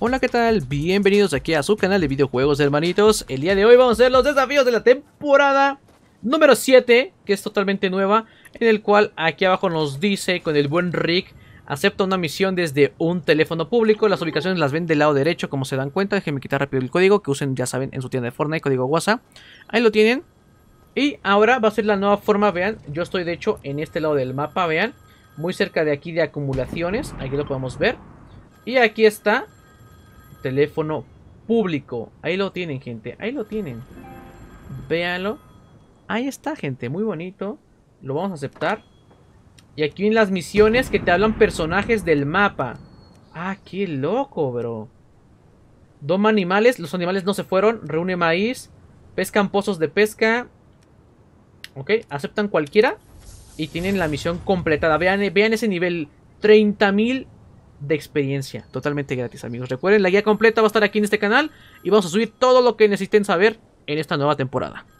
Hola, ¿qué tal? Bienvenidos aquí a su canal de videojuegos, hermanitos. El día de hoy vamos a ver los desafíos de la temporada número 7, que es totalmente nueva, en el cual aquí abajo nos dice con el buen Rick, acepta una misión desde un teléfono público, las ubicaciones las ven del lado derecho, como se dan cuenta, déjenme quitar rápido el código que usen, ya saben, en su tienda de Fortnite, código WhatsApp. Ahí lo tienen. Y ahora va a ser la nueva forma, vean, yo estoy de hecho en este lado del mapa, vean, muy cerca de aquí de acumulaciones, aquí lo podemos ver. Y aquí está teléfono público. Ahí lo tienen, gente. Ahí lo tienen. Véanlo. Ahí está, gente. Muy bonito. Lo vamos a aceptar. Y aquí en las misiones que te hablan personajes del mapa. Ah, qué loco, bro. Doma animales. Los animales no se fueron. Reúne maíz. Pescan pozos de pesca. Ok, aceptan cualquiera. Y tienen la misión completada. Vean, vean ese nivel. 30.000 de experiencia totalmente gratis amigos. Recuerden, la guía completa va a estar aquí en este canal y vamos a subir todo lo que necesiten saber en esta nueva temporada.